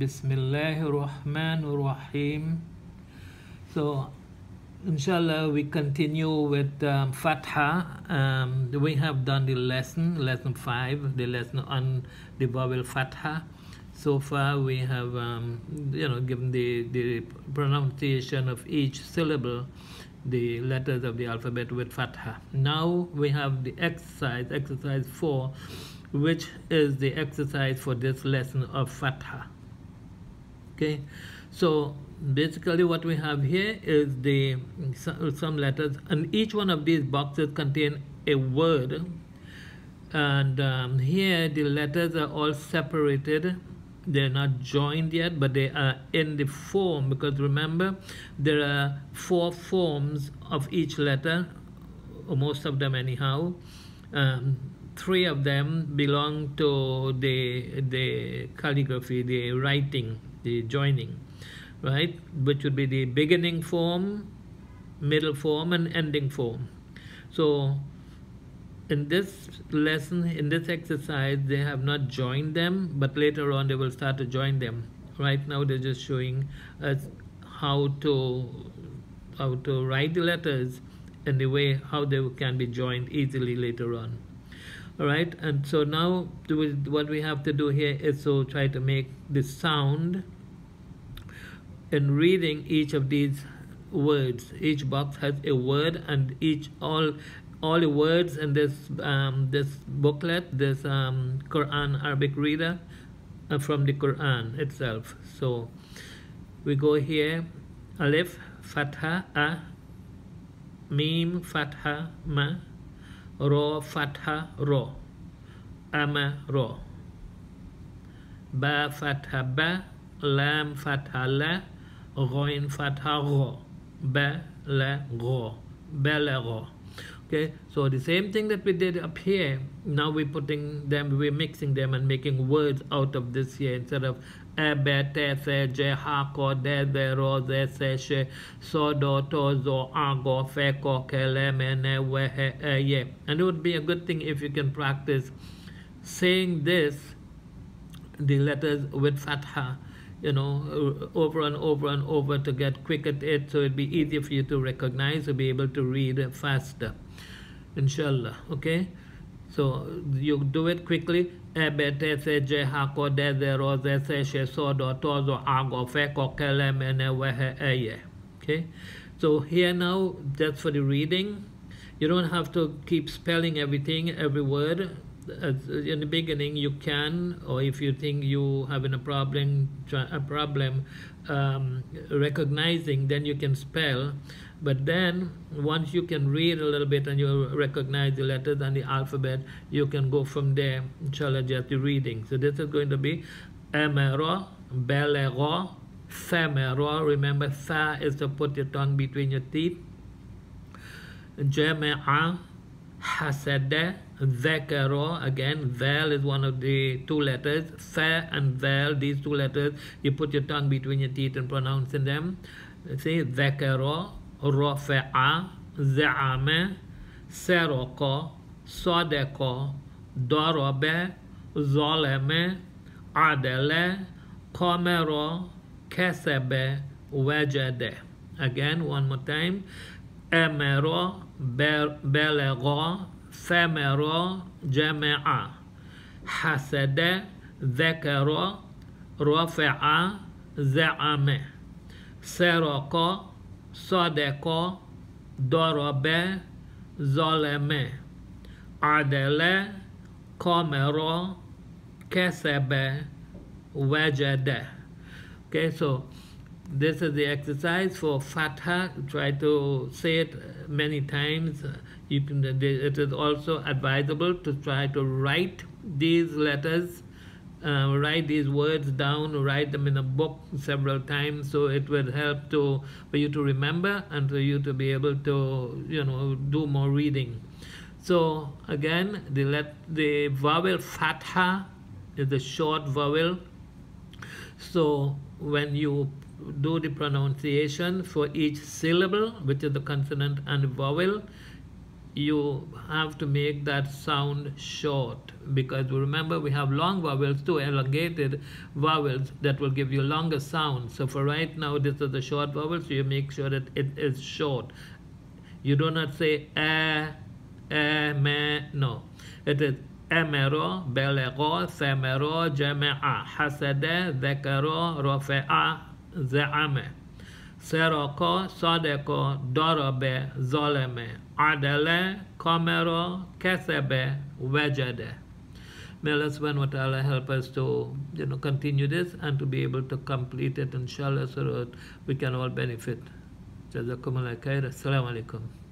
Bismillahirrahmanirrahim. rahim So, inshallah, we continue with um, Fatha. Um, we have done the lesson, lesson 5, the lesson on the vowel Fatha. So far, we have, um, you know, given the, the pronunciation of each syllable, the letters of the alphabet with Fatha. Now, we have the exercise, exercise 4 which is the exercise for this lesson of fatha. Okay, so basically what we have here is the some letters and each one of these boxes contain a word and um, here the letters are all separated they're not joined yet but they are in the form because remember there are four forms of each letter most of them anyhow um, three of them belong to the the calligraphy, the writing, the joining, right? Which would be the beginning form, middle form, and ending form. So in this lesson, in this exercise, they have not joined them, but later on they will start to join them. Right now they're just showing us how to how to write the letters and the way how they can be joined easily later on all right and so now what we have to do here is to so try to make this sound in reading each of these words each box has a word and each all all the words in this um, this booklet this um, Quran Arabic reader uh, from the Quran itself so we go here Alif Fatha A Mim Fatha Ma ro fatha ro ama ro ba fatha ba lam fatha la ghoin fatha ro. ba la ro, ba la ro. okay so the same thing that we did up here now we're putting them we're mixing them and making words out of this here instead of sodotozo feko kelemene wehe eye. And it would be a good thing if you can practice saying this, the letters with fatha, you know, over and over and over to get quick at it, so it'd be easier for you to recognize, to be able to read faster. Inshallah, okay? So you do it quickly. Okay. So here now, that's for the reading. You don't have to keep spelling everything, every word in the beginning you can or if you think you having a problem a problem um, recognizing then you can spell but then once you can read a little bit and you recognize the letters and the alphabet you can go from there inshallah the reading so this is going to be emero belero femero remember fa is to put your tongue between your teeth jema'a hasede Zekero Again, Vel is one of the two letters. Fe and Vel, these two letters, you put your tongue between your teeth and pronouncing them. See, Zakaro, Rafa'a, Za'ame, Seroko, Sodeko, Dorobe, Zoleme, Adele, Komero, Kesebe, Wejede. Again, one more time. Emero, Belego, ثمر جمع حسد ذكر رفع زعم سرق صدق ضرب ظلم عدل قمر كسب وجد okay so this is the exercise for fatha try to say it many times you can it is also advisable to try to write these letters uh, write these words down write them in a book several times so it will help to for you to remember and for you to be able to you know do more reading so again the let the vowel fatha is a short vowel so when you do the pronunciation for each syllable which is the consonant and vowel you have to make that sound short because remember we have long vowels too elongated vowels that will give you longer sounds so for right now this is a short vowel so you make sure that it is short you do not say eh, eh, me no it emero belero ثمر جمع Hasede zekero rofea زعم Seroko صدق ضرب ظلم adele, komero, kesebe, vejade. May Allah subhanahu wa ta'ala help us to you know, continue this and to be able to complete it, inshallah, so that we can all benefit. Jazakumullah khair. Assalamu alaikum.